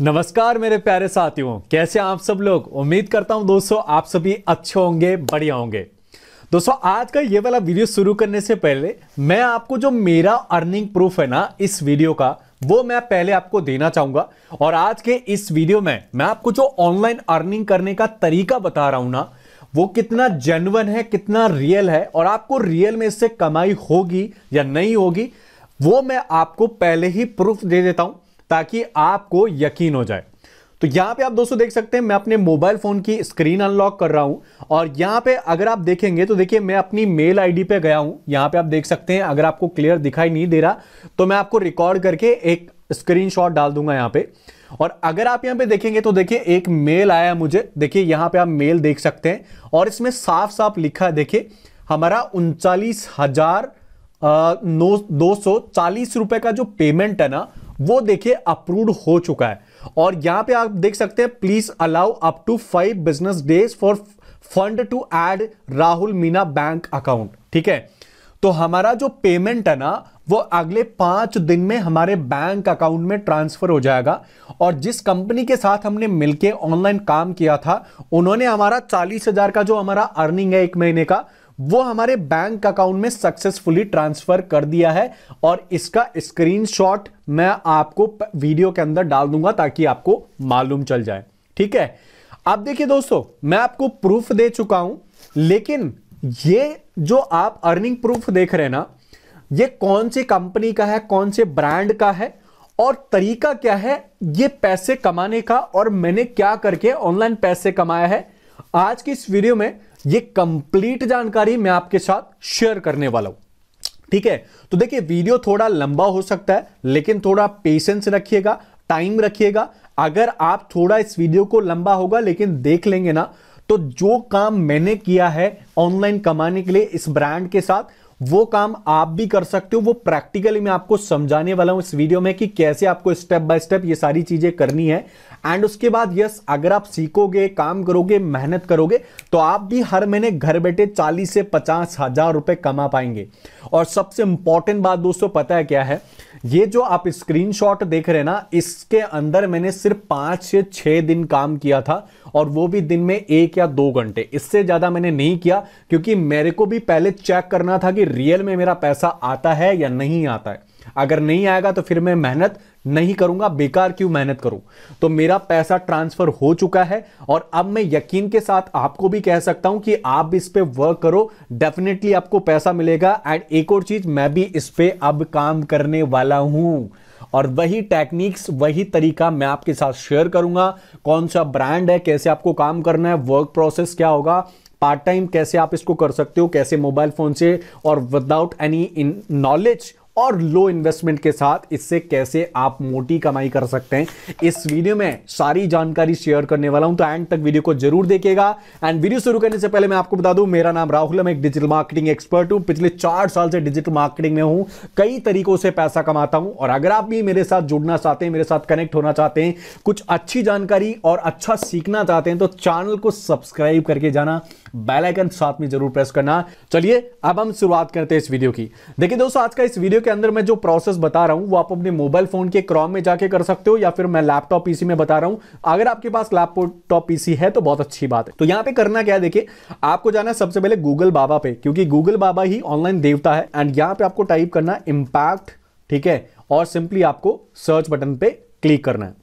नमस्कार मेरे प्यारे साथियों कैसे आप सब लोग उम्मीद करता हूं दोस्तों आप सभी अच्छे होंगे बढ़िया होंगे दोस्तों आज का ये वाला वीडियो शुरू करने से पहले मैं आपको जो मेरा अर्निंग प्रूफ है ना इस वीडियो का वो मैं पहले आपको देना चाहूंगा और आज के इस वीडियो में मैं आपको जो ऑनलाइन अर्निंग करने का तरीका बता रहा हूं ना वो कितना जेनवन है कितना रियल है और आपको रियल में इससे कमाई होगी या नहीं होगी वो मैं आपको पहले ही प्रूफ दे देता हूं ताकि आपको यकीन हो जाए तो यहाँ पे आप दोस्तों देख सकते हैं मैं अपने मोबाइल फ़ोन की स्क्रीन अनलॉक कर रहा हूं और यहाँ पे अगर आप देखेंगे तो देखिए मैं अपनी मेल आईडी पे गया हूं यहाँ पे आप देख सकते हैं अगर आपको क्लियर दिखाई नहीं दे रहा तो मैं आपको रिकॉर्ड करके एक स्क्रीनशॉट डाल दूंगा यहाँ पे और अगर आप यहाँ पे देखेंगे तो देखिए एक मेल आया मुझे देखिए यहाँ पे आप मेल देख सकते हैं और इसमें साफ साफ लिखा है देखिए हमारा उनचालीस हजार दो सौ चालीस का जो पेमेंट है ना वो देखिए अप्रूव हो चुका है और यहां पे आप देख सकते हैं please allow up to five business days for fund to add Rahul Meena bank account ठीक है तो हमारा जो पेमेंट है ना वो अगले पांच दिन में हमारे बैंक अकाउंट में ट्रांसफर हो जाएगा और जिस कंपनी के साथ हमने मिलके ऑनलाइन काम किया था उन्होंने हमारा चालीस हजार का जो हमारा अर्निंग है एक महीने का वो हमारे बैंक अकाउंट में सक्सेसफुली ट्रांसफर कर दिया है और इसका स्क्रीनशॉट मैं आपको वीडियो के अंदर डाल दूंगा ताकि आपको मालूम चल जाए ठीक है आप देखिए दोस्तों मैं आपको प्रूफ दे चुका हूं लेकिन ये जो आप अर्निंग प्रूफ देख रहे हैं ना ये कौन सी कंपनी का है कौन से ब्रांड का है और तरीका क्या है ये पैसे कमाने का और मैंने क्या करके ऑनलाइन पैसे कमाया है आज की इस वीडियो में ये कंप्लीट जानकारी मैं आपके साथ शेयर करने वाला हूं ठीक है तो देखिए वीडियो थोड़ा लंबा हो सकता है लेकिन थोड़ा पेशेंस रखिएगा टाइम रखिएगा अगर आप थोड़ा इस वीडियो को लंबा होगा लेकिन देख लेंगे ना तो जो काम मैंने किया है ऑनलाइन कमाने के लिए इस ब्रांड के साथ वो काम आप भी कर सकते हो वो प्रैक्टिकली मैं आपको समझाने वाला हूं इस वीडियो में कि कैसे आपको स्टेप बाय स्टेप ये सारी चीजें करनी है एंड उसके बाद यस अगर आप सीखोगे काम करोगे मेहनत करोगे तो आप भी हर महीने घर बैठे चालीस से पचास हजार रुपए कमा पाएंगे और सबसे इंपॉर्टेंट बात दोस्तों पता है क्या है ये जो आप स्क्रीनशॉट देख रहे हैं ना इसके अंदर मैंने सिर्फ पांच से छह दिन काम किया था और वो भी दिन में एक या दो घंटे इससे ज्यादा मैंने नहीं किया क्योंकि मेरे को भी पहले चेक करना था कि रियल में मेरा पैसा आता है या नहीं आता है अगर नहीं आएगा तो फिर मैं मेहनत नहीं करूंगा बेकार क्यों मेहनत करूं तो मेरा पैसा ट्रांसफर हो चुका है और अब मैं यकीन के साथ आपको भी कह सकता हूं कि आप इस पे वर्क करो डेफिनेटली आपको पैसा मिलेगा एंड एक और चीज मैं भी इस पे अब काम करने वाला हूं और वही टेक्निक्स वही तरीका मैं आपके साथ शेयर करूंगा कौन सा ब्रांड है कैसे आपको काम करना है वर्क प्रोसेस क्या होगा पार्ट टाइम कैसे आप इसको कर सकते हो कैसे मोबाइल फोन से और विदाउट एनी इन नॉलेज और लो इन्वेस्टमेंट के साथ इससे कैसे आप मोटी कमाई कर सकते हैं इस वीडियो में सारी जानकारी शेयर करने वाला हूं तो एंड तक वीडियो को जरूर देखिएगा एंड वीडियो शुरू करने से पहले मैं आपको बता दूं मेरा नाम राहुल है मैं एक डिजिटल मार्केटिंग एक्सपर्ट हूं पिछले चार साल से डिजिटल मार्केटिंग में हूं कई तरीकों से पैसा कमाता हूं और अगर आप भी मेरे साथ जुड़ना चाहते हैं मेरे साथ कनेक्ट होना चाहते हैं कुछ अच्छी जानकारी और अच्छा सीखना चाहते हैं तो चैनल को सब्सक्राइब करके जाना बेल आइकन साथ में जरूर प्रेस करना चलिए अब हम शुरुआत करते हैं इस वीडियो की देखिए दोस्तों आज का इस वीडियो के अंदर मैं जो प्रोसेस बता रहा हूं वो आप अपने मोबाइल फोन के क्रॉम में जाके कर सकते हो या फिर मैं लैपटॉप पीसी में बता रहा हूं अगर आपके पास लैपटॉप पीसी है तो बहुत अच्छी बात है तो यहां पर करना क्या देखिए आपको जाना है सबसे पहले गूगल बाबा पे क्योंकि गूगल बाबा ही ऑनलाइन देवता है एंड यहां पर आपको टाइप करना इंपैक्ट ठीक है और सिंपली आपको सर्च बटन पे क्लिक करना है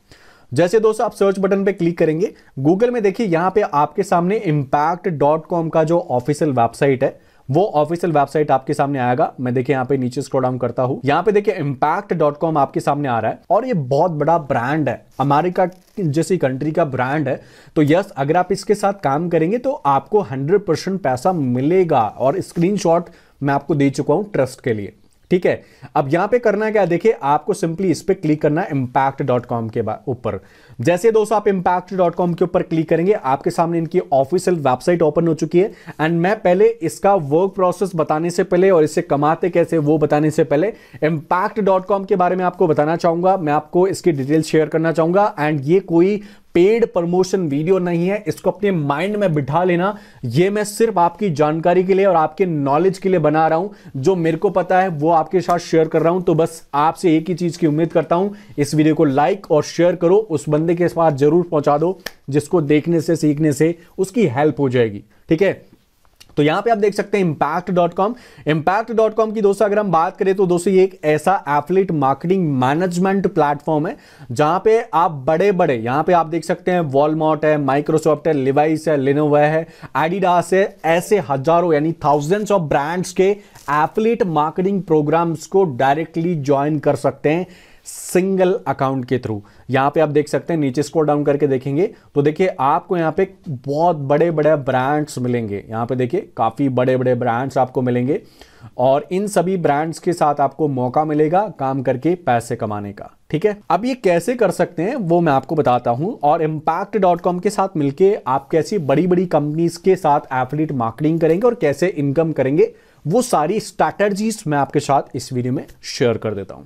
जैसे दोस्तों आप सर्च बटन पे क्लिक करेंगे गूगल में देखिए यहाँ पे आपके सामने इम्पैक्ट डॉट कॉम का जो ऑफिशियल वेबसाइट है वो ऑफिशियल वेबसाइट आपके सामने आएगा मैं देखिए यहाँ पे नीचे स्क्रॉल डाउन करता हूँ यहाँ पे देखिए इम्पैक्ट डॉट कॉम आपके सामने आ रहा है और ये बहुत बड़ा ब्रांड है अमेरिका जैसी कंट्री का ब्रांड है तो यस अगर आप इसके साथ काम करेंगे तो आपको हंड्रेड परसेंट पैसा मिलेगा और स्क्रीन मैं आपको दे चुका हूँ ट्रस्ट के लिए ठीक है अब यहां पे करना क्या देखिए आपको सिंपली इस पर क्लिक करना है डॉट कॉम के ऊपर जैसे दोस्तों आप इंपैक्ट डॉट कॉम के ऊपर क्लिक करेंगे आपके सामने इनकी ऑफिशियल वेबसाइट ओपन हो चुकी है एंड मैं पहले इसका वर्क प्रोसेस बताने से पहले और इसे कमाते कैसे वो बताने से पहले इंपैक्ट डॉट कॉम के बारे में आपको बताना चाहूंगा मैं आपको इसकी डिटेल शेयर करना चाहूंगा एंड ये कोई पेड प्रमोशन वीडियो नहीं है इसको अपने माइंड में बिठा लेना ये मैं सिर्फ आपकी जानकारी के लिए और आपके नॉलेज के लिए बना रहा हूं जो मेरे को पता है वो आपके साथ शेयर कर रहा हूं तो बस आपसे एक ही चीज की उम्मीद करता हूं इस वीडियो को लाइक और शेयर करो उस बंदे के पास जरूर पहुंचा दो जिसको देखने से सीखने से उसकी हेल्प हो जाएगी ठीक है तो यहां पे आप देख सकते हैं impact dot com impact dot com की दोस्तों अगर हम बात करें तो दोस्तों ये एक ऐसा एफलेट मार्केटिंग मैनेजमेंट प्लेटफॉर्म है जहां पे आप बड़े बड़े यहां पे आप देख सकते हैं वॉलमॉट है माइक्रोसॉफ्ट है लिवाइस है लिनोवा है एडिडास है ऐसे हजारों यानी थाउजेंड्स ऑफ ब्रांड्स के एफलेट मार्केटिंग प्रोग्राम्स को डायरेक्टली ज्वाइन कर सकते हैं सिंगल अकाउंट के थ्रू यहां पे आप देख सकते हैं नीचे स्कोर डाउन करके देखेंगे तो देखिए आपको यहां पे बहुत बड़े बड़े ब्रांड्स मिलेंगे यहां पे देखिए काफ़ी बड़े बड़े ब्रांड्स आपको मिलेंगे और इन सभी ब्रांड्स के साथ आपको मौका मिलेगा काम करके पैसे कमाने का ठीक है अब ये कैसे कर सकते हैं वो मैं आपको बताता हूं और इम्पैक्ट डॉट कॉम के साथ मिलके आप कैसी बड़ी बड़ी कंपनीज के साथ एफिलेट मार्केटिंग करेंगे और कैसे इनकम करेंगे वो सारी स्ट्रैटर्जीज मैं आपके साथ इस वीडियो में शेयर कर देता हूं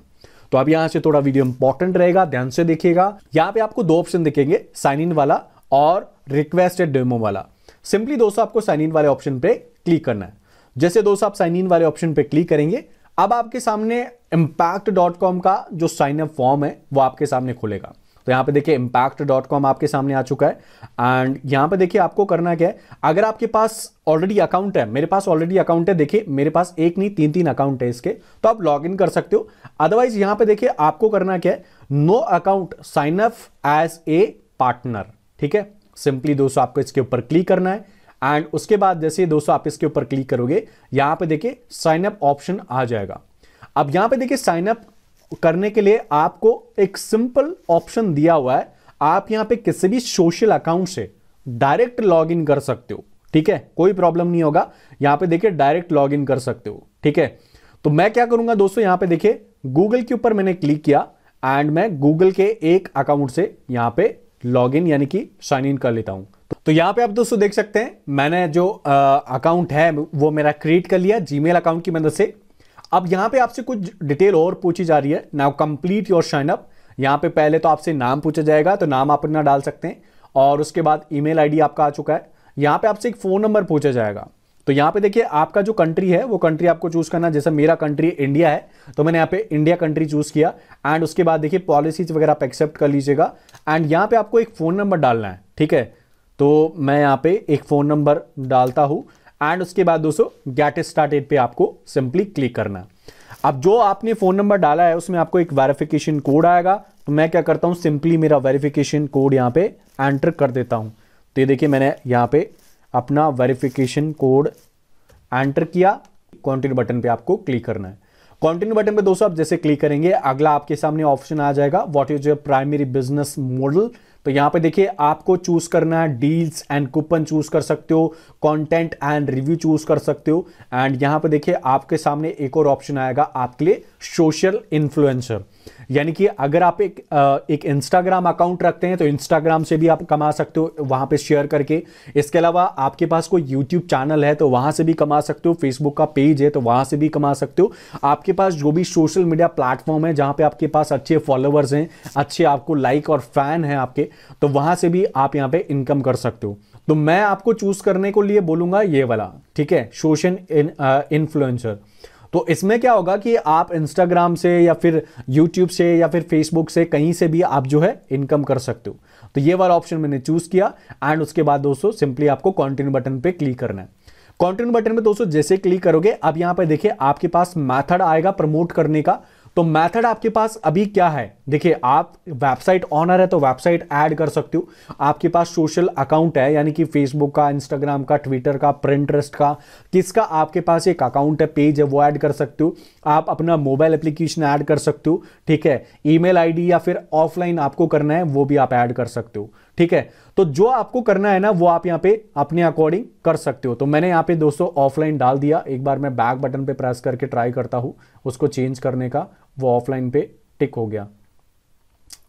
तो अब यहाँ से थोड़ा वीडियो इंपॉर्टेंट रहेगा ध्यान से देखिएगा यहां पे आपको दो ऑप्शन दिखेंगे साइन इन वाला और रिक्वेस्टेड डेमो वाला सिंपली दोस्तों आपको साइन इन वाले ऑप्शन पे क्लिक करना है जैसे दोस्तों आप साइन इन वाले ऑप्शन पे क्लिक करेंगे अब आपके सामने इम्पैक्ट डॉट कॉम का जो साइन अप फॉर्म है वो आपके सामने खुलेगा तो यहाँ पे देखिए इम्पैक्ट डॉट कॉम आपके सामने आ चुका है एंड यहाँ पे देखिए आपको करना क्या है अगर आपके पास ऑलरेडी अकाउंट है मेरे पास ऑलरेडी अकाउंट है देखिए मेरे पास एक नहीं तीन तीन अकाउंट है इसके तो आप लॉग इन कर सकते हो अदरवाइज यहाँ पे देखिए आपको करना क्या है no account sign up as a partner ठीक है सिंपली दोस्तों आपको इसके ऊपर क्लिक करना है एंड उसके बाद जैसे दोस्तों आप इसके ऊपर क्लिक करोगे यहां पे देखिए साइन अप ऑप्शन आ जाएगा अब यहां पे देखिए साइन अप करने के लिए आपको एक सिंपल ऑप्शन दिया हुआ है आप यहां पे किसी भी सोशल अकाउंट से डायरेक्ट लॉग इन कर सकते हो ठीक है कोई प्रॉब्लम नहीं होगा यहां पे देखिए डायरेक्ट लॉग इन कर सकते हो ठीक है तो मैं क्या करूंगा दोस्तों यहां पे देखिए गूगल के ऊपर मैंने क्लिक किया एंड मैं गूगल के एक अकाउंट से यहां पे लॉग इन यानी कि साइन इन कर लेता हूं तो यहां पे आप दोस्तों देख सकते हैं मैंने जो अकाउंट है वो मेरा क्रिएट कर लिया जीमेल अकाउंट की मदद से अब यहाँ पे आपसे कुछ डिटेल और पूछी जा रही है now complete your sign up यहाँ पे पहले तो आपसे नाम पूछा जाएगा तो नाम आप अपना डाल सकते हैं और उसके बाद ईमेल आईडी आपका आ चुका है यहाँ पे आपसे एक फ़ोन नंबर पूछा जाएगा तो यहाँ पे देखिए आपका जो कंट्री है वो कंट्री आपको चूज़ करना जैसे मेरा कंट्री इंडिया है तो मैंने यहाँ पे इंडिया कंट्री चूज़ किया एंड उसके बाद देखिए पॉलिसीज वगैरह आप एक्सेप्ट कर लीजिएगा एंड यहाँ पे आपको एक फ़ोन नंबर डालना है ठीक है तो मैं यहाँ पे एक फ़ोन नंबर डालता हूँ एंड उसके बाद दोस्तों गैट स्टार्टेड पे आपको सिंपली क्लिक करना अब जो आपने फ़ोन नंबर डाला है उसमें आपको एक वेरिफिकेशन कोड आएगा तो मैं क्या करता हूँ सिंपली मेरा वेरिफिकेशन कोड यहाँ पे एंटर कर देता हूँ तो ये देखिए मैंने यहाँ पे अपना वेरिफिकेशन कोड एंटर किया कॉन्टिन्यू बटन पे आपको क्लिक करना है कॉन्टिन्यू बटन पे दोस्तों आप जैसे क्लिक करेंगे अगला आपके सामने ऑप्शन आ जाएगा what is your primary business model तो यहां पे देखिए आपको चूज करना है डील्स एंड कूपन चूज कर सकते हो कंटेंट एंड रिव्यू चूज कर सकते हो एंड यहां पे देखिए आपके सामने एक और ऑप्शन आएगा आपके लिए सोशल इन्फ्लुएंसर यानी कि अगर आप एक एक इंस्टाग्राम अकाउंट रखते हैं तो इंस्टाग्राम से भी आप कमा सकते हो वहां पे शेयर करके इसके अलावा आपके पास कोई यूट्यूब चैनल है तो वहां से भी कमा सकते हो फेसबुक का पेज है तो वहां से भी कमा सकते हो आपके पास जो भी सोशल मीडिया प्लेटफॉर्म है जहां पे आपके पास अच्छे फॉलोअर्स हैं अच्छे आपको लाइक और फैन है आपके तो वहां से भी आप यहाँ पे इनकम कर सकते हो तो मैं आपको चूज करने को लिए बोलूंगा ये वाला ठीक है सोशल इन्फ्लुएंसर तो इसमें क्या होगा कि आप इंस्टाग्राम से या फिर यूट्यूब से या फिर फेसबुक से कहीं से भी आप जो है इनकम कर सकते हो तो ये वाला ऑप्शन मैंने चूज किया एंड उसके बाद दोस्तों सिंपली आपको कॉन्टिन्यू बटन पे क्लिक करना है कॉन्टिन्यू बटन में दोस्तों जैसे क्लिक करोगे अब यहां पर देखिए आपके पास मैथड आएगा प्रमोट करने का तो मेथड आपके पास अभी क्या है देखिए आप वेबसाइट ऑनर है तो वेबसाइट ऐड कर सकते हो आपके पास सोशल अकाउंट है यानी कि फेसबुक का इंस्टाग्राम का ट्विटर का प्रिंटरेस्ट का किसका आपके पास एक अकाउंट है पेज है वो ऐड कर सकते हो आप अपना मोबाइल एप्लीकेशन ऐड कर सकते हो ठीक है ईमेल आईडी या फिर ऑफलाइन आपको करना है वो भी आप ऐड कर सकते हो ठीक है तो जो आपको करना है ना वो आप यहाँ पे अपने अकॉर्डिंग कर सकते हो तो मैंने यहाँ पे दोस्तों ऑफलाइन डाल दिया एक बार मैं बैक बटन पे प्रेस करके ट्राई करता हूँ उसको चेंज करने का वो ऑफलाइन पे टिक हो गया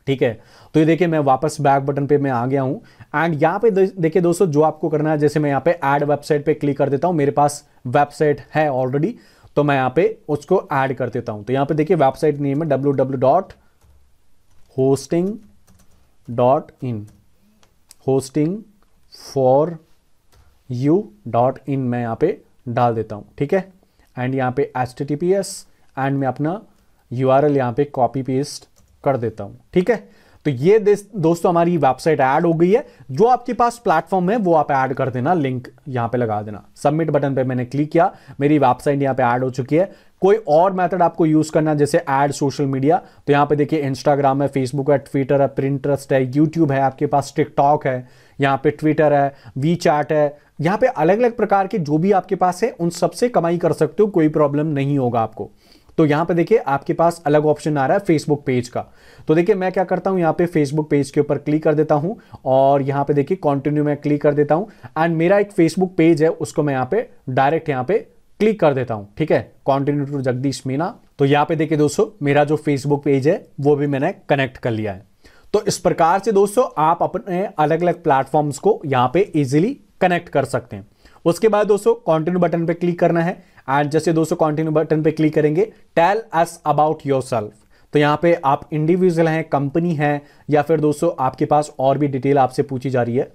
ठीक है तो ये देखिए मैं वापस बैक बटन पे मैं आ गया हूं एंड यहां पे देखिए दोस्तों जो आपको करना है जैसे मैं यहां पे ऐड वेबसाइट पे क्लिक कर देता हूं मेरे पास वेबसाइट है ऑलरेडी तो मैं यहां पे उसको ऐड कर देता हूं तो यहां पे देखिए वेबसाइट नेम है W W dot hosting dot in hosting for you dot in मैं यहां पे डाल देता हूं ठीक है एंड यहां पे H T T P S and मैं अपना यू आर एल यहां पे कॉपी पेस्ट कर देता हूं ठीक है तो ये दोस्तों हमारी वेबसाइट ऐड हो गई है जो आपके पास प्लेटफॉर्म है वो आप ऐड कर देना लिंक यहां पे लगा देना सबमिट बटन पे मैंने क्लिक किया मेरी वेबसाइट यहाँ पे ऐड हो चुकी है कोई और मेथड आपको यूज करना जैसे एड सोशल मीडिया तो यहाँ पे देखिए इंस्टाग्राम है फेसबुक है ट्विटर है प्रिंटरेस्ट है यूट्यूब है आपके पास टिकटॉक है यहाँ पे ट्विटर है वी चैट है यहाँ पे अलग अलग प्रकार के जो भी आपके पास है उन सबसे कमाई कर सकते हो कोई प्रॉब्लम नहीं होगा आपको तो यहां पे देखिए आपके पास अलग ऑप्शन आ रहा है फेसबुक पेज का तो देखिए मैं क्या करता हूं यहां पे फेसबुक पेज के ऊपर क्लिक कर देता हूं और यहां पे देखिए कंटिन्यू मैं क्लिक कर देता हूं एंड मेरा एक फेसबुक पेज है उसको मैं यहां पे डायरेक्ट यहां पे क्लिक कर देता हूं ठीक है कॉन्टिन्यू टू जगदीश मीना तो यहां पर देखिए दोस्तों मेरा जो फेसबुक पेज है वो भी मैंने कनेक्ट कर लिया है तो इस प्रकार से दोस्तों आप अपने अलग अलग प्लेटफॉर्म्स को यहां पर इजिली कनेक्ट कर सकते हैं उसके बाद दोस्तों कंटिन्यू बटन पे क्लिक करना है एंड जैसे दोस्तों कंटिन्यू बटन पे क्लिक करेंगे टेल अस अबाउट योर तो यहाँ पे आप इंडिविजुअल हैं कंपनी हैं या फिर दोस्तों आपके पास और भी डिटेल आपसे पूछी जा रही है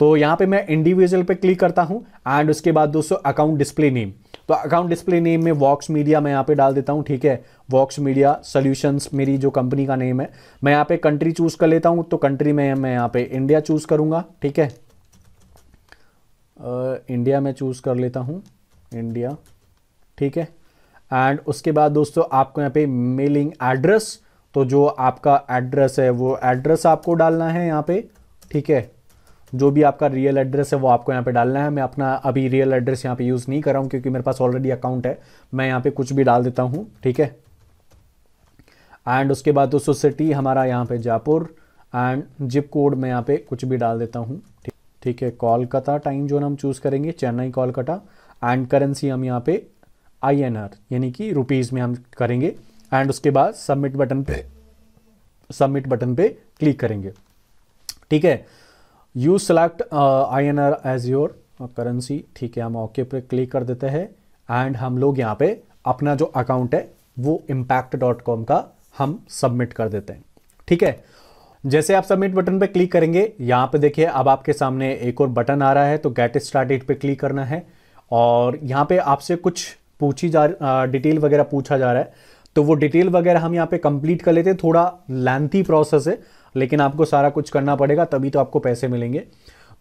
तो यहाँ पे मैं इंडिविजुअल पे क्लिक करता हूँ एंड उसके बाद दोस्तों अकाउंट डिस्प्ले नेम तो अकाउंट डिस्प्ले नेम में वॉक्स मीडिया मैं यहाँ पे डाल देता हूँ ठीक है वॉक्स मीडिया सोल्यूशंस मेरी जो कंपनी का नेम है मैं यहाँ पे कंट्री चूज़ कर लेता हूँ तो कंट्री में मैं यहाँ पे इंडिया चूज़ करूँगा ठीक है इंडिया में चूज़ कर लेता हूँ इंडिया ठीक है एंड उसके बाद दोस्तों आपको यहाँ पे मेलिंग एड्रेस तो जो आपका एड्रेस है वो एड्रेस आपको डालना है यहाँ पे ठीक है जो भी आपका रियल एड्रेस है वो आपको यहाँ पे डालना है मैं अपना अभी रियल एड्रेस यहाँ पे यूज़ नहीं कर रहा हूँ क्योंकि मेरे पास ऑलरेडी अकाउंट है मैं यहाँ पे कुछ भी डाल देता हूँ ठीक है एंड उसके बाद दोस्तों सिटी हमारा यहाँ पे जयपुर एंड जिप कोड मैं यहाँ पे कुछ भी डाल देता हूँ ठीक ठीक है कोलकाता टाइम जोन हम चूज़ करेंगे चेन्नई कोलकाता एंड करेंसी हम यहाँ पे आई एन आर यानी कि रुपीज़ में हम करेंगे एंड उसके बाद सबमिट बटन पे सबमिट बटन पे क्लिक करेंगे ठीक है you select I N R as your currency ठीक है हम ओके पे क्लिक कर देते हैं एंड हम लोग यहाँ पे अपना जो अकाउंट है वो इम्पैक्ट डॉट कॉम का हम सबमिट कर देते हैं ठीक है जैसे आप सबमिट बटन पर क्लिक करेंगे यहाँ पे देखिए अब आपके सामने एक और बटन आ रहा है तो गेट स्टार्टेड पे क्लिक करना है और यहाँ पे आपसे कुछ पूछी जा डिटेल वगैरह पूछा जा रहा है तो वो डिटेल वगैरह हम यहाँ पे कंप्लीट कर लेते हैं थोड़ा लेंथी प्रोसेस है लेकिन आपको सारा कुछ करना पड़ेगा तभी तो आपको पैसे मिलेंगे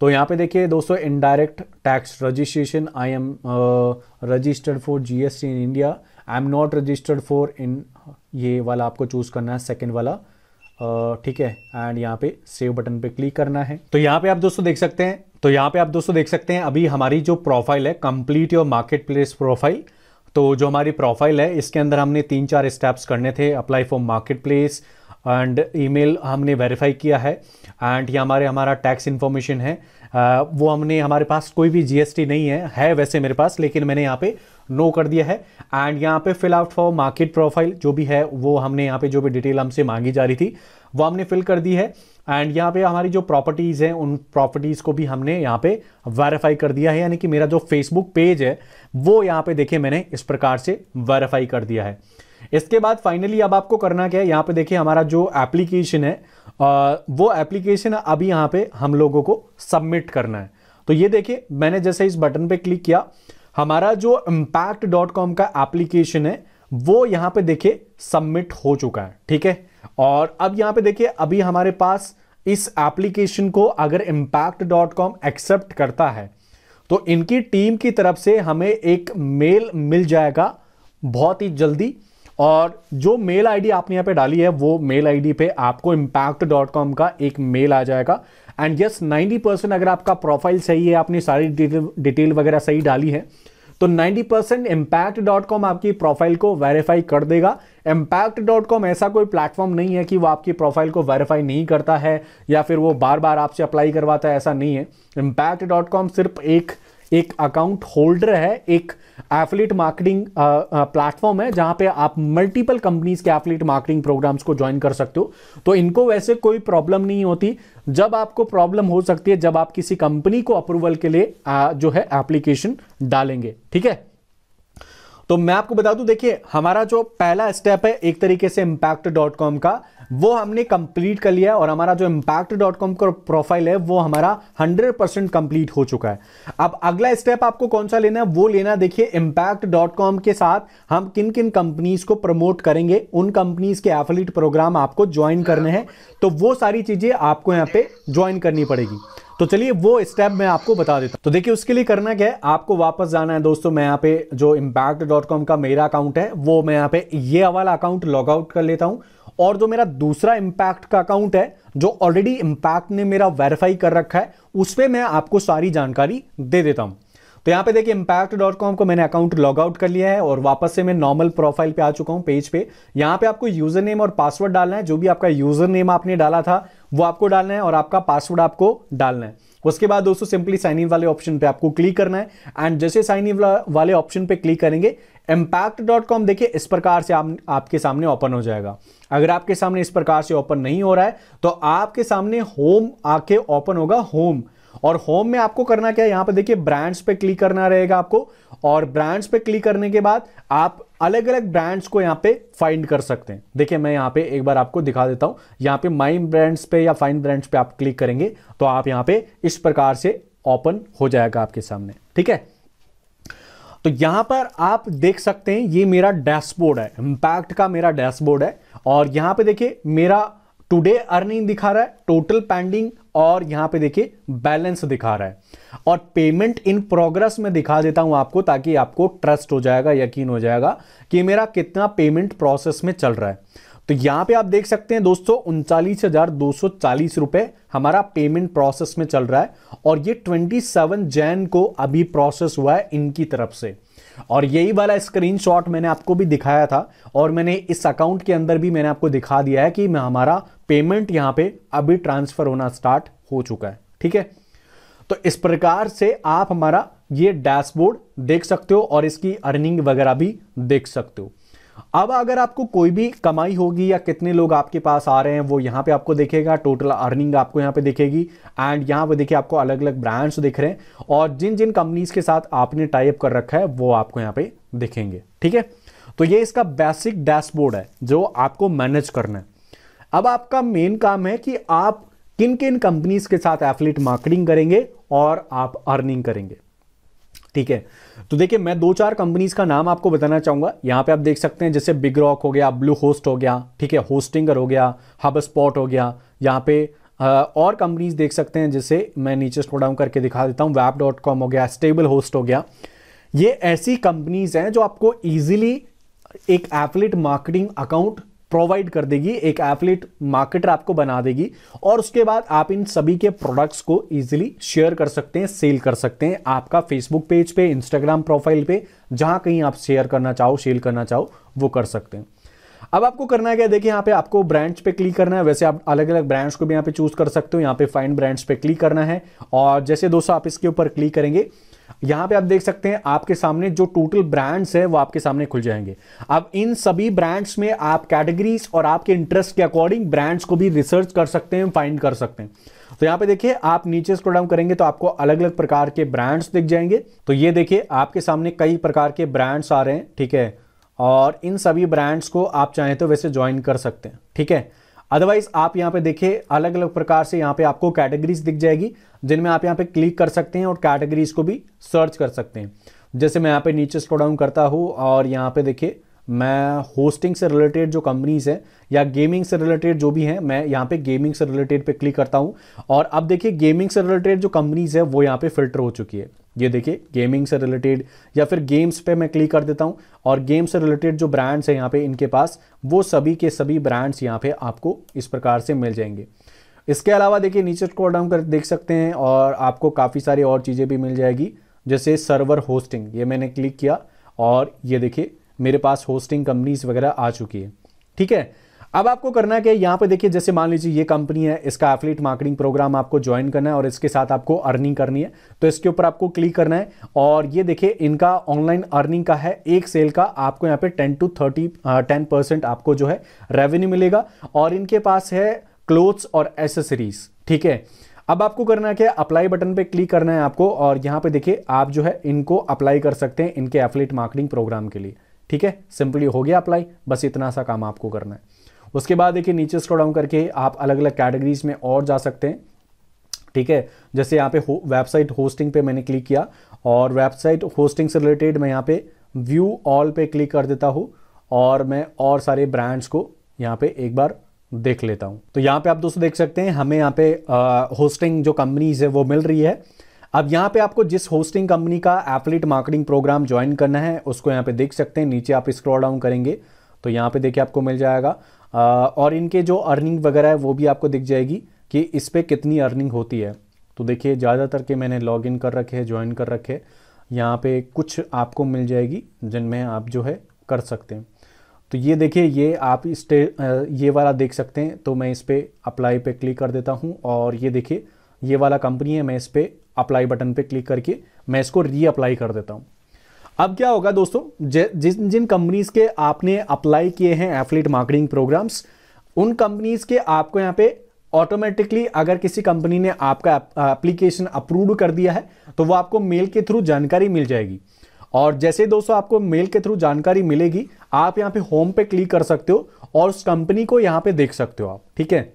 तो यहाँ पे देखिए दोस्तों indirect tax registration I am registered for GST in India I am not registered for in ये वाला आपको चूज़ करना है सेकेंड वाला ठीक है एंड यहाँ पे सेव बटन पे क्लिक करना है तो यहाँ पे आप दोस्तों देख सकते हैं तो यहाँ पे आप दोस्तों देख सकते हैं अभी हमारी जो प्रोफाइल है complete your market place profile तो जो हमारी प्रोफाइल है इसके अंदर हमने तीन चार स्टेप्स करने थे apply for market place and email हमने वेरीफाई किया है एंड ये हमारे हमारा टैक्स इन्फॉर्मेशन है वो हमने हमारे पास कोई भी जीएसटी नहीं है है वैसे मेरे पास लेकिन मैंने यहाँ पे नो कर दिया है एंड यहाँ पे fill out for market profile जो भी है वो हमने यहाँ पे जो भी डिटेल हमसे मांगी जा रही थी वो हमने फिल कर दी है एंड यहाँ पे हमारी जो प्रॉपर्टीज़ हैं उन प्रॉपर्टीज़ को भी हमने यहाँ पे वेरीफाई कर दिया है यानी कि मेरा जो फेसबुक पेज है वो यहाँ पे देखिए मैंने इस प्रकार से वेरीफाई कर दिया है इसके बाद फाइनली अब आपको करना क्या है यहाँ पे देखिए हमारा जो एप्लीकेशन है वो एप्लीकेशन अभी यहाँ पे हम लोगों को सबमिट करना है तो ये देखिए मैंने जैसे इस बटन पे क्लिक किया हमारा जो इम्पैक्ट डॉट कॉम का एप्लीकेशन है वो यहाँ पे देखिए सबमिट हो चुका है ठीक है और अब यहाँ पे देखिए अभी हमारे पास इस एप्लीकेशन को अगर इम्पैक्ट डॉट कॉम एक्सेप्ट करता है तो इनकी टीम की तरफ से हमें एक मेल मिल जाएगा बहुत ही जल्दी और जो मेल आईडी आपने यहाँ पे डाली है वो मेल आईडी पे आपको इम्पैक्ट डॉट कॉम का एक मेल आ जाएगा एंड यस नाइन्टी परसेंट अगर आपका प्रोफाइल सही है आपने सारी डिटेल डिटेल वगैरह सही डाली है तो 90 परसेंट इम्पैक्ट डॉट कॉम आपकी प्रोफाइल को वेरीफाई कर देगा इम्पैक्ट डॉट कॉम ऐसा कोई प्लेटफॉर्म नहीं है कि वो आपकी प्रोफाइल को वेरीफाई नहीं करता है या फिर वो बार बार आपसे अप्लाई करवाता है ऐसा नहीं है इम्पैक्ट डॉट कॉम सिर्फ एक एक अकाउंट होल्डर है एक एफलेट मार्केटिंग प्लेटफॉर्म है जहां पे आप मल्टीपल कंपनीज के एफलेट मार्केटिंग प्रोग्राम्स को ज्वाइन कर सकते हो तो इनको वैसे कोई प्रॉब्लम नहीं होती जब आपको प्रॉब्लम हो सकती है जब आप किसी कंपनी को अप्रूवल के लिए आ, uh, जो है एप्लीकेशन डालेंगे ठीक है तो मैं आपको बता दूं देखिए हमारा जो पहला स्टेप है एक तरीके से इम्पैक्ट डॉट कॉम का वो हमने कंप्लीट कर लिया है और हमारा जो इम्पैक्ट डॉट कॉम का प्रोफाइल है वो हमारा 100 परसेंट कंप्लीट हो चुका है अब अगला स्टेप आपको कौन सा लेना है वो लेना देखिए इम्पैक्ट डॉट कॉम के साथ हम किन किन कंपनीज को प्रमोट करेंगे उन कंपनीज के एफिलिट प्रोग्राम आपको ज्वाइन करने हैं तो वो सारी चीजें आपको यहाँ पे ज्वाइन करनी पड़ेगी तो चलिए वो स्टेप मैं आपको बता देता हूँ तो देखिए उसके लिए करना क्या है आपको वापस जाना है दोस्तों मैं यहाँ पे जो इम्पैक्ट डॉट कॉम का मेरा अकाउंट है वो मैं यहाँ पे ये वाला अकाउंट लॉग आउट कर लेता हूँ और जो मेरा दूसरा इंपैक्ट का अकाउंट है जो ऑलरेडी इंपैक्ट ने मेरा वेरीफाई कर रखा है उस पर मैं आपको सारी जानकारी दे देता हूं तो यहां पे देखिए इंपैक्ट डॉट कॉम को मैंने अकाउंट लॉग आउट कर लिया है और वापस से मैं नॉर्मल प्रोफाइल पे आ चुका हूं पेज पे यहां पे आपको यूजर नेम और पासवर्ड डालना है जो भी आपका यूजर नेम आपने डाला था वो आपको डालना है और आपका पासवर्ड आपको डालना है उसके बाद दोस्तों सिंपली साइन इन वाले ऑप्शन पे आपको क्लिक करना है एंड जैसे साइन इन वाले ऑप्शन पे क्लिक करेंगे इम्पैक्ट डॉट कॉम देखिए इस प्रकार से आप, आपके सामने ओपन हो जाएगा अगर आपके सामने इस प्रकार से ओपन नहीं हो रहा है तो आपके सामने होम आके ओपन होगा होम और होम में आपको करना क्या है यहां पर देखिए ब्रांड्स पे क्लिक करना रहेगा आपको और ब्रांड्स पे क्लिक करने के बाद आप अलग अलग ब्रांड्स को यहाँ पे फाइंड कर सकते हैं देखिए मैं यहां पे एक बार आपको दिखा देता हूं यहां पे माइन ब्रांड्स पे या फाइन ब्रांड्स पे आप क्लिक करेंगे तो आप यहाँ पे इस प्रकार से ओपन हो जाएगा आपके सामने ठीक है तो यहां पर आप देख सकते हैं ये मेरा डैशबोर्ड है इंपैक्ट का मेरा डैशबोर्ड है और यहां पे देखिए मेरा टुडे अर्निंग दिखा रहा है टोटल पेंडिंग और यहां पे देखिए बैलेंस दिखा रहा है और पेमेंट इन प्रोग्रेस में दिखा देता हूं आपको ताकि आपको ट्रस्ट हो जाएगा यकीन हो जाएगा कि मेरा कितना पेमेंट प्रोसेस में चल रहा है तो यहां पे आप देख सकते हैं दोस्तों उनचालीस हजार दो सौ चालीस रुपए हमारा पेमेंट प्रोसेस में चल रहा है और ये 27 जैन को अभी प्रोसेस हुआ है इनकी तरफ से और यही वाला स्क्रीनशॉट मैंने आपको भी दिखाया था और मैंने इस अकाउंट के अंदर भी मैंने आपको दिखा दिया है कि हमारा पेमेंट यहां पे अभी ट्रांसफर होना स्टार्ट हो चुका है ठीक है तो इस प्रकार से आप हमारा ये डैशबोर्ड देख सकते हो और इसकी अर्निंग वगैरह भी देख सकते हो अब अगर आपको कोई भी कमाई होगी या कितने लोग आपके पास आ रहे हैं वो यहाँ पे आपको देखेगा टोटल अर्निंग आपको यहाँ पे दिखेगी एंड यहाँ पे देखिए आपको अलग अलग ब्रांड्स दिख रहे हैं और जिन जिन कंपनीज के साथ आपने टाइप कर रखा है वो आपको यहाँ पे दिखेंगे ठीक है तो ये इसका बेसिक डैशबोर्ड है जो आपको मैनेज करना है अब आपका मेन काम है कि आप किन किन कंपनीज के साथ एफलेट मार्केटिंग करेंगे और आप अर्निंग करेंगे ठीक है तो देखिए मैं दो चार कंपनीज का नाम आपको बताना चाहूंगा यहां पे आप देख सकते हैं जैसे बिग रॉक हो गया ब्लू होस्ट हो गया ठीक है होस्टिंगर हो गया हब स्पॉट हो गया यहां पे और कंपनीज देख सकते हैं जैसे मैं नीचे स्क्रोल डाउन करके दिखा देता हूं वैप डॉट कॉम हो गया स्टेबल होस्ट हो गया ये ऐसी कंपनीज हैं जो आपको ईजिली एक एफलेट मार्केटिंग अकाउंट प्रोवाइड कर देगी एक एफलेट मार्केटर आपको बना देगी और उसके बाद आप इन सभी के प्रोडक्ट्स को इजीली शेयर कर सकते हैं सेल कर सकते हैं आपका फेसबुक पेज पे इंस्टाग्राम प्रोफाइल पे जहां कहीं आप शेयर करना चाहो सेल करना चाहो वो कर सकते हैं अब आपको करना है क्या देखिए यहाँ पे आपको ब्रांड्स पे क्लिक करना है वैसे आप अलग अलग ब्रांड्स को भी यहाँ पे चूज कर सकते हो यहाँ पे फाइन ब्रांड्स पे क्लिक करना है और जैसे दोस्तों आप इसके ऊपर क्लिक करेंगे यहां पे आप देख सकते हैं आपके सामने जो टोटल ब्रांड्स है वो आपके सामने खुल जाएंगे अब इन सभी ब्रांड्स में आप कैटेगरीज और आपके इंटरेस्ट के अकॉर्डिंग ब्रांड्स को भी रिसर्च कर सकते हैं फाइंड कर सकते हैं तो यहां पे देखिए आप नीचे स्क्रॉल डाउन करेंगे तो आपको अलग अलग प्रकार के ब्रांड्स दिख जाएंगे तो ये देखिए आपके सामने कई प्रकार के ब्रांड्स आ रहे हैं ठीक है और इन सभी ब्रांड्स को आप चाहें तो वैसे ज्वाइन कर सकते हैं ठीक है अदरवाइज आप यहाँ पे देखिए अलग अलग प्रकार से यहाँ पे आपको कैटेगरीज दिख जाएगी जिनमें आप यहाँ पे क्लिक कर सकते हैं और कैटेगरीज को भी सर्च कर सकते हैं जैसे मैं यहाँ पे नीचे स्क्रॉल डाउन करता हूँ और यहाँ पे देखिए मैं होस्टिंग से रिलेटेड जो कंपनीज हैं या गेमिंग से रिलेटेड जो भी हैं मैं यहाँ पे गेमिंग से रिलेटेड पे क्लिक करता हूँ और अब देखिए गेमिंग से रिलेटेड जो कंपनीज है वो यहाँ पे फिल्टर हो चुकी है ये देखिए गेमिंग से रिलेटेड या फिर गेम्स पे मैं क्लिक कर देता हूँ और गेम्स से रिलेटेड जो ब्रांड्स हैं यहाँ पे इनके पास वो सभी के सभी ब्रांड्स यहाँ पे आपको इस प्रकार से मिल जाएंगे इसके अलावा देखिए नीचे स्क्रॉल डाउन कर देख सकते हैं और आपको काफ़ी सारी और चीज़ें भी मिल जाएगी जैसे सर्वर होस्टिंग ये मैंने क्लिक किया और ये देखिए मेरे पास होस्टिंग कंपनीज वगैरह आ चुकी है ठीक है अब आपको करना है है यहाँ पे देखिए जैसे मान लीजिए ये कंपनी है इसका एफलेट मार्केटिंग प्रोग्राम आपको ज्वाइन करना है और इसके साथ आपको अर्निंग करनी है तो इसके ऊपर आपको क्लिक करना है और ये देखिए इनका ऑनलाइन अर्निंग का है एक सेल का आपको यहाँ पे ten to thirty ten percent आपको जो है रेवेन्यू मिलेगा और इनके पास है क्लोथ्स और एसेसरीज ठीक है अब आपको करना क्या अप्लाई बटन पे क्लिक करना है आपको और यहाँ पे देखिए आप जो है इनको अप्लाई कर सकते हैं इनके एफलेट मार्केटिंग प्रोग्राम के लिए ठीक है सिंपली हो गया अप्लाई बस इतना सा काम आपको करना है उसके बाद देखिए नीचे स्क्रॉल डाउन करके आप अलग अलग कैटेगरीज में और जा सकते हैं ठीक है जैसे यहाँ पे हो, वेबसाइट होस्टिंग पे मैंने क्लिक किया और वेबसाइट होस्टिंग से रिलेटेड मैं यहाँ पे व्यू ऑल पे क्लिक कर देता हूँ और मैं और सारे ब्रांड्स को यहाँ पे एक बार देख लेता हूँ तो यहाँ पे आप दोस्तों देख सकते हैं हमें यहाँ पे होस्टिंग जो कंपनीज है वो मिल रही है अब यहाँ पे आपको जिस होस्टिंग कंपनी का एफलेट मार्केटिंग प्रोग्राम ज्वाइन करना है उसको यहाँ पे देख सकते हैं नीचे आप स्क्रॉल डाउन करेंगे तो यहाँ पे देखिए आपको मिल जाएगा और इनके जो अर्निंग वगैरह है वो भी आपको दिख जाएगी कि इस पर कितनी अर्निंग होती है तो देखिए ज़्यादातर के मैंने लॉग इन कर रखे हैं ज्वाइन कर रखे यहाँ पे कुछ आपको मिल जाएगी जिनमें आप जो है कर सकते हैं तो ये देखिए ये आप इस ये वाला देख सकते हैं तो मैं इस पर अप्लाई पे क्लिक कर देता हूँ और ये देखिए ये वाला कंपनी है मैं इस पर अप्लाई बटन पे क्लिक करके मैं इसको रीअप्लाई कर देता हूँ अब क्या होगा दोस्तों जिन जिन कंपनीज के आपने अप्लाई किए हैं एफलेट मार्केटिंग प्रोग्राम्स उन कंपनीज के आपको यहाँ पे ऑटोमेटिकली अगर किसी कंपनी ने आपका एप्लीकेशन अप्रूव कर दिया है तो वो आपको मेल के थ्रू जानकारी मिल जाएगी और जैसे दोस्तों आपको मेल के थ्रू जानकारी मिलेगी आप यहाँ पे होम पे क्लिक कर सकते हो और उस कंपनी को यहाँ पे देख सकते हो आप ठीक है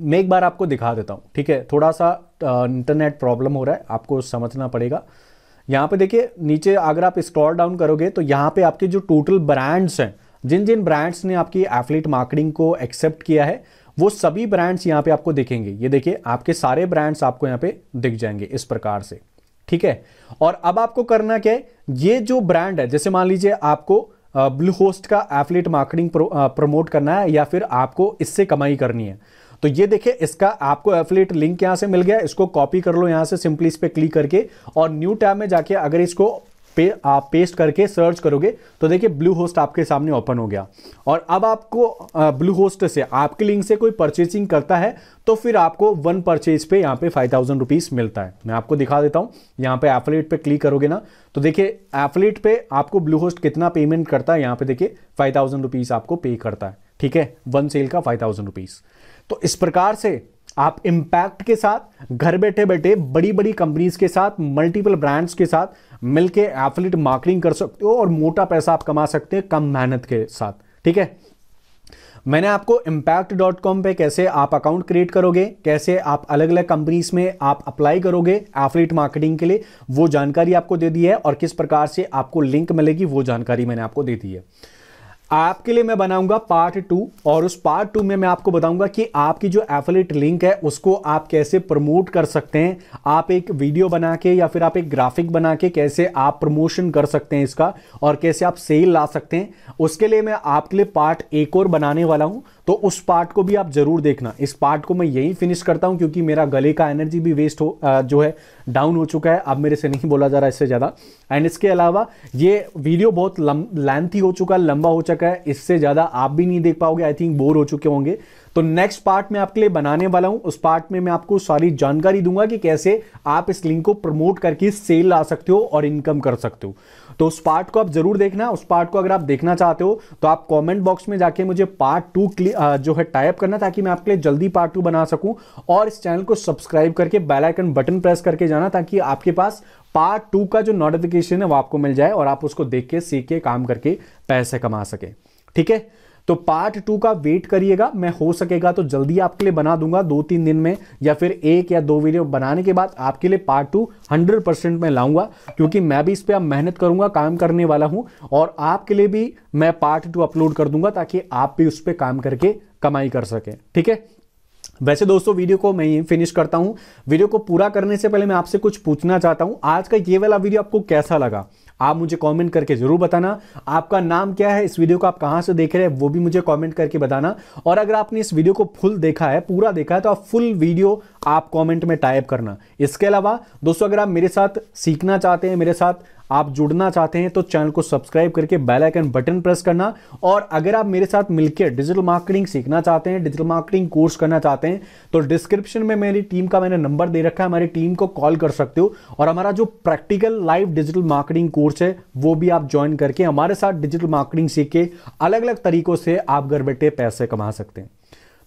मैं एक बार आपको दिखा देता हूँ ठीक है थोड़ा सा इंटरनेट प्रॉब्लम हो रहा है आपको समझना पड़ेगा यहाँ पे देखिए नीचे अगर आप स्क्रॉल डाउन करोगे तो यहाँ पे आपके जो टोटल ब्रांड्स हैं जिन जिन ब्रांड्स ने आपकी एफलेट मार्केटिंग को एक्सेप्ट किया है वो सभी ब्रांड्स यहाँ पे आपको दिखेंगे ये देखिए आपके सारे ब्रांड्स आपको यहाँ पे दिख जाएंगे इस प्रकार से ठीक है और अब आपको करना क्या है ये जो ब्रांड है जैसे मान लीजिए आपको ब्लू होस्ट का एफलेट मार्केटिंग प्रमोट करना है या फिर आपको इससे कमाई करनी है तो ये देखिए इसका आपको एफिलेट लिंक यहां से मिल गया इसको कॉपी कर लो यहां से सिंपली इस पर क्लिक करके और न्यू टैब में जाके अगर इसको पे आप पेस्ट करके सर्च करोगे तो देखिए ब्लू होस्ट आपके सामने ओपन हो गया और अब आपको ब्लू होस्ट से आपके लिंक से कोई परचेसिंग करता है तो फिर आपको वन परचेज पे यहाँ पे फाइव थाउजेंड रुपीज़ मिलता है मैं आपको दिखा देता हूँ यहाँ पे एफलेट पे क्लिक करोगे ना तो देखिए एफलेट पे आपको ब्लू होस्ट कितना पेमेंट करता है यहाँ पे देखिए फाइव थाउजेंड रुपीज़ आपको पे करता है ठीक है वन सेल का फाइव थाउजेंड रुपीज़ तो इस प्रकार से आप इम्पैक्ट के साथ घर बैठे बैठे बड़ी बड़ी कंपनीज के साथ मल्टीपल ब्रांड्स के साथ मिलके एफिलेट मार्केटिंग कर सकते हो और मोटा पैसा आप कमा सकते हैं कम मेहनत के साथ ठीक है मैंने आपको इम्पैक्ट डॉट कॉम पर कैसे आप अकाउंट क्रिएट करोगे कैसे आप अलग अलग कंपनीज में आप अप्लाई करोगे एफलेट मार्केटिंग के लिए वो जानकारी आपको दे दी है और किस प्रकार से आपको लिंक मिलेगी वो जानकारी मैंने आपको दे दी है आपके लिए मैं बनाऊंगा पार्ट टू और उस पार्ट टू में मैं आपको बताऊंगा कि आपकी जो एफिलेट लिंक है उसको आप कैसे प्रमोट कर सकते हैं आप एक वीडियो बना के या फिर आप एक ग्राफिक बना के कैसे आप प्रमोशन कर सकते हैं इसका और कैसे आप सेल ला सकते हैं उसके लिए मैं आपके लिए पार्ट एक और बनाने वाला हूं तो उस पार्ट को भी आप जरूर देखना इस पार्ट को मैं यही फिनिश करता हूँ क्योंकि मेरा गले का एनर्जी भी वेस्ट हो जो है डाउन हो चुका है अब मेरे से नहीं बोला जा रहा इससे ज़्यादा एंड इसके अलावा ये वीडियो बहुत लेंथी हो चुका है लंबा हो चुका है इससे ज़्यादा आप भी नहीं देख पाओगे आई थिंक बोर हो चुके होंगे तो नेक्स्ट पार्ट में आपके लिए बनाने वाला हूं उस पार्ट में मैं आपको सारी जानकारी दूंगा कि कैसे आप इस लिंक को प्रमोट करके सेल ला सकते हो और इनकम कर सकते हो तो उस पार्ट को आप जरूर देखना उस पार्ट को अगर आप देखना चाहते हो तो आप कमेंट बॉक्स में जाके मुझे पार्ट टू जो है टाइप करना ताकि मैं आपके लिए जल्दी पार्ट टू बना सकूं और इस चैनल को सब्सक्राइब करके बेल आइकन बटन प्रेस करके जाना ताकि आपके पास पार्ट टू का जो नोटिफिकेशन है वो आपको मिल जाए और आप उसको देख के सीख के काम करके पैसे कमा सके ठीक है तो पार्ट टू का वेट करिएगा मैं हो सकेगा तो जल्दी आपके लिए बना दूंगा दो तीन दिन में या फिर एक या दो वीडियो बनाने के बाद आपके लिए पार्ट टू हंड्रेड परसेंट मैं लाऊंगा क्योंकि मैं भी इस पर मेहनत करूंगा काम करने वाला हूं और आपके लिए भी मैं पार्ट टू अपलोड कर दूंगा ताकि आप भी उस पर काम करके कमाई कर सकें ठीक है वैसे दोस्तों वीडियो को मैं यहीं फिनिश करता हूं वीडियो को पूरा करने से पहले मैं आपसे कुछ पूछना चाहता हूं आज का ये वाला वीडियो आपको कैसा लगा आप मुझे कमेंट करके ज़रूर बताना आपका नाम क्या है इस वीडियो को आप कहां से देख रहे हैं वो भी मुझे कमेंट करके बताना और अगर आपने इस वीडियो को फुल देखा है पूरा देखा है तो आप फुल वीडियो आप कमेंट में टाइप करना इसके अलावा दोस्तों अगर आप मेरे साथ सीखना चाहते हैं मेरे साथ आप जुड़ना चाहते हैं तो चैनल को सब्सक्राइब करके बेल आइकन बटन प्रेस करना और अगर आप मेरे साथ मिलकर डिजिटल मार्केटिंग सीखना चाहते हैं डिजिटल मार्केटिंग कोर्स करना चाहते हैं तो डिस्क्रिप्शन में मेरी टीम का मैंने नंबर दे रखा है हमारी टीम को कॉल कर सकते हो और हमारा जो practical live digital marketing course है वो भी आप ज्वाइन करके हमारे साथ डिजिटल मार्केटिंग सीख के अलग अलग तरीकों से आप घर बैठे पैसे कमा सकते हैं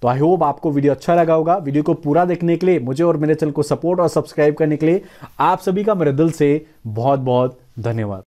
तो आई होप आपको वीडियो अच्छा लगा होगा वीडियो को पूरा देखने के लिए मुझे और मेरे चैनल को सपोर्ट और सब्सक्राइब करने के लिए आप सभी का मेरे दिल से बहुत बहुत धन्यवाद